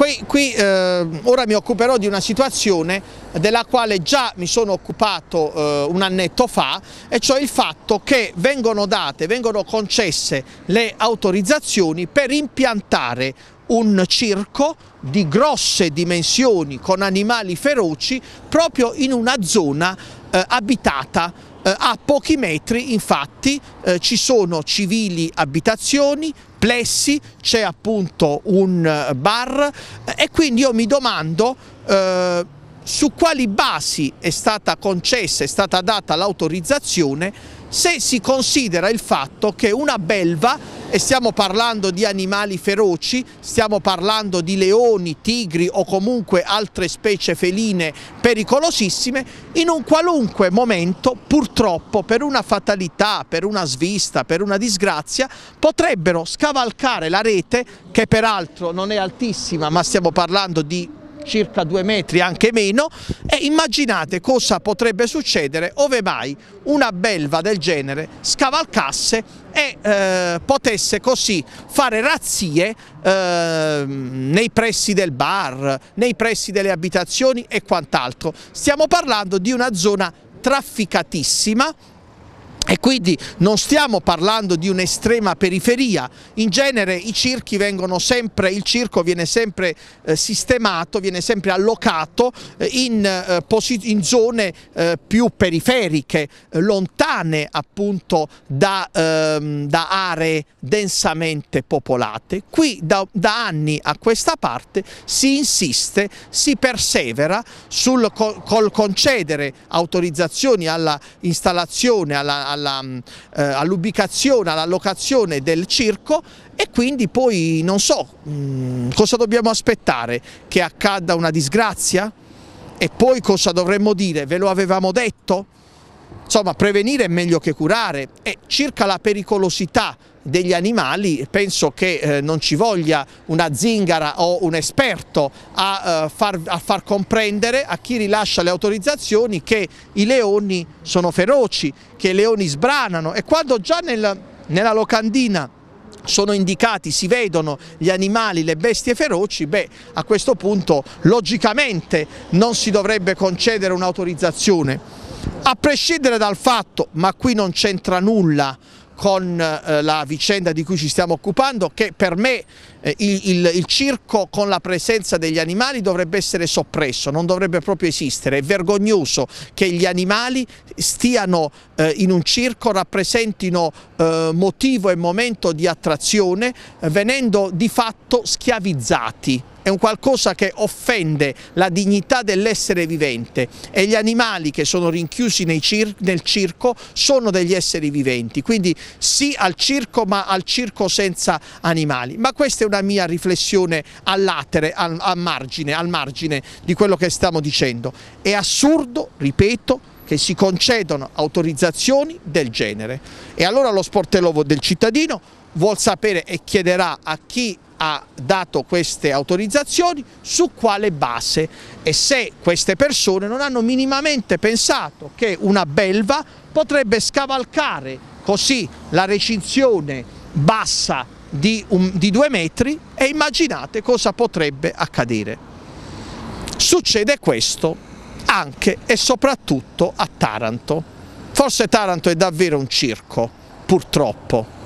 Qui, qui eh, ora mi occuperò di una situazione della quale già mi sono occupato eh, un annetto fa e cioè il fatto che vengono date, vengono concesse le autorizzazioni per impiantare un circo di grosse dimensioni con animali feroci proprio in una zona eh, abitata eh, a pochi metri infatti eh, ci sono civili abitazioni, plessi, c'è appunto un eh, bar eh, e quindi io mi domando eh, su quali basi è stata concessa, è stata data l'autorizzazione se si considera il fatto che una belva e stiamo parlando di animali feroci, stiamo parlando di leoni, tigri o comunque altre specie feline pericolosissime, in un qualunque momento purtroppo per una fatalità, per una svista, per una disgrazia potrebbero scavalcare la rete che peraltro non è altissima ma stiamo parlando di circa due metri, anche meno, e immaginate cosa potrebbe succedere ove mai una belva del genere scavalcasse e eh, potesse così fare razzie eh, nei pressi del bar, nei pressi delle abitazioni e quant'altro. Stiamo parlando di una zona trafficatissima e quindi non stiamo parlando di un'estrema periferia, in genere i circhi vengono sempre, il circo viene sempre eh, sistemato, viene sempre allocato eh, in, eh, in, zone eh, più periferiche, eh, lontane appunto da, ehm, da, aree densamente popolate. Qui da, da, anni a questa parte si insiste, si persevera sul, col, col concedere autorizzazioni alla installazione, alla, alla Mm, eh, all'ubicazione, all all'allocazione del circo e quindi poi non so mh, mm, cosa dobbiamo aspettare, che accada una disgrazia e poi cosa dovremmo dire, ve lo avevamo detto? Insomma, prevenire è meglio che curare e circa la pericolosità degli animali penso che eh, non ci voglia una zingara o un esperto a, eh, far, a, far, comprendere a chi rilascia le autorizzazioni che i leoni sono feroci, che i leoni sbranano e quando già nel, nella locandina sono indicati, si vedono gli animali, le bestie feroci, beh a questo punto logicamente non si dovrebbe concedere un'autorizzazione. A prescindere dal fatto, ma qui non c'entra nulla con eh, la vicenda di cui ci stiamo occupando, che per me eh, il, il, il, circo con la presenza degli animali dovrebbe essere soppresso, non dovrebbe proprio esistere. È vergognoso che gli animali stiano eh, in un circo, rappresentino eh, motivo e momento di attrazione, eh, venendo di fatto schiavizzati è un qualcosa che offende la dignità dell'essere vivente e gli animali che sono rinchiusi cir nel circo sono degli esseri viventi, quindi sì al circo ma al circo senza animali. Ma questa è una mia riflessione all'atere, al, al, margine, al margine di quello che stiamo dicendo. È assurdo, ripeto, che si concedono autorizzazioni del genere. E allora lo sportello del cittadino vuol sapere e chiederà a chi ha dato queste autorizzazioni, su quale base e se queste persone non hanno minimamente pensato che una belva potrebbe scavalcare così la recinzione bassa di, un, di due metri e immaginate cosa potrebbe accadere. Succede questo anche e soprattutto a Taranto. Forse Taranto è davvero un circo, purtroppo.